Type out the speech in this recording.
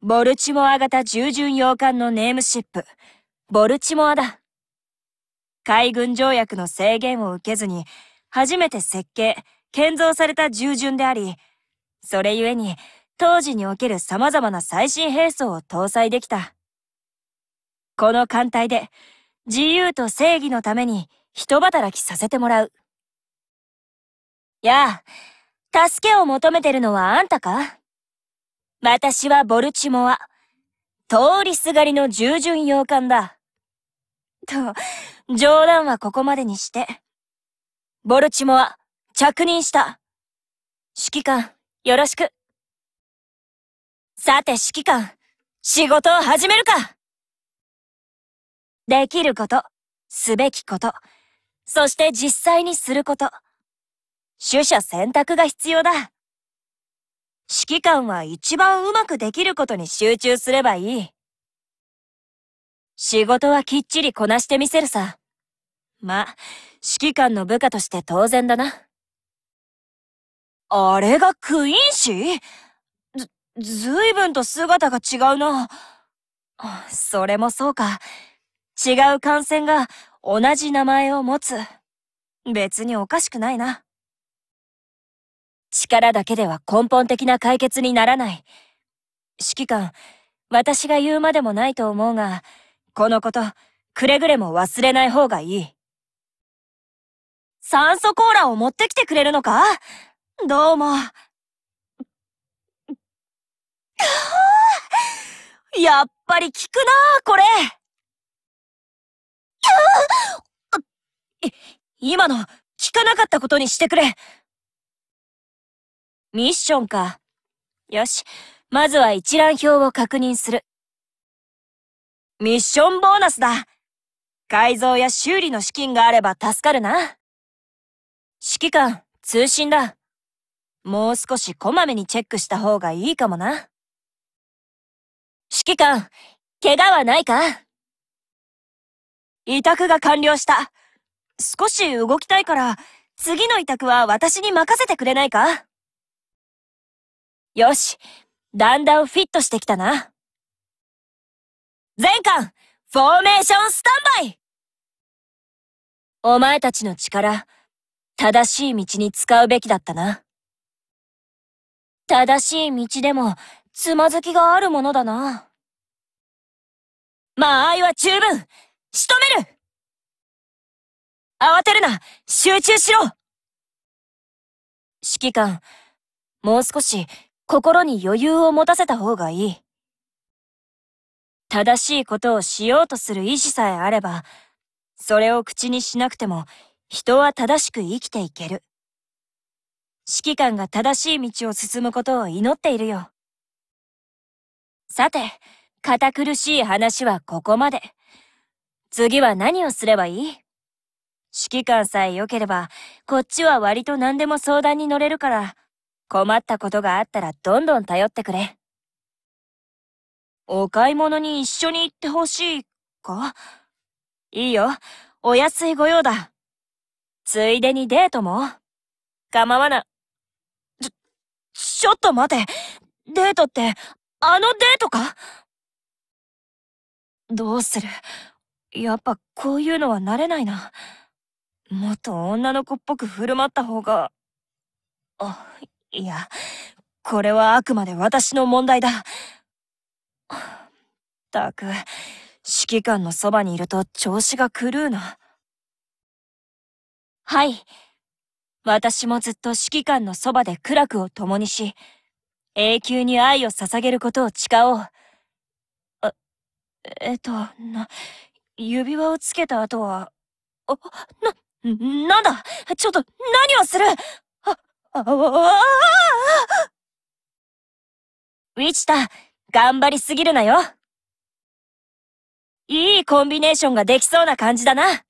ボルチモア型従順洋艦のネームシップ、ボルチモアだ。海軍条約の制限を受けずに、初めて設計、建造された従順であり、それゆえに、当時における様々な最新兵装を搭載できた。この艦隊で、自由と正義のために、人働きさせてもらう。やあ、助けを求めてるのはあんたか私はボルチモア。通りすがりの従順洋館だ。と、冗談はここまでにして。ボルチモア、着任した。指揮官、よろしく。さて指揮官、仕事を始めるかできること、すべきこと、そして実際にすること。取捨選択が必要だ。指揮官は一番うまくできることに集中すればいい。仕事はきっちりこなしてみせるさ。ま、指揮官の部下として当然だな。あれがクイーン氏ず、ずいぶんと姿が違うな。それもそうか。違う感染が同じ名前を持つ。別におかしくないな。力だけでは根本的な解決にならない。指揮官、私が言うまでもないと思うが、このこと、くれぐれも忘れない方がいい。酸素コーラを持ってきてくれるのかどうも。やっぱり効くなこれ。今の、効かなかったことにしてくれ。ミッションか。よし、まずは一覧表を確認する。ミッションボーナスだ。改造や修理の資金があれば助かるな。指揮官、通信だ。もう少しこまめにチェックした方がいいかもな。指揮官、怪我はないか委託が完了した。少し動きたいから、次の委託は私に任せてくれないかよし、だんだんフィットしてきたな。全巻、フォーメーションスタンバイお前たちの力、正しい道に使うべきだったな。正しい道でも、つまずきがあるものだな。まあ、愛は十分仕留める慌てるな集中しろ指揮官、もう少し心に余裕を持たせた方がいい。正しいことをしようとする意志さえあれば、それを口にしなくても人は正しく生きていける。指揮官が正しい道を進むことを祈っているよ。さて、堅苦しい話はここまで。次は何をすればいい指揮官さえ良ければ、こっちは割と何でも相談に乗れるから、困ったことがあったらどんどん頼ってくれ。お買い物に一緒に行ってほしいかいいよ。お安い御用だ。ついでにデートも構わな。ちょ、ちょっと待て。デートって、あのデートかどうするやっぱこういうのは慣れないな。もっと女の子っぽく振る舞った方が、あ、いや、これはあくまで私の問題だ。たく、指揮官のそばにいると調子が狂うな。はい。私もずっと指揮官のそばで苦楽を共にし、永久に愛を捧げることを誓おう。あ、えっと、な、指輪をつけた後は、あ、な、なんだちょっと、何をするあウィチタ、頑張りすぎるなよ。いいコンビネーションができそうな感じだな。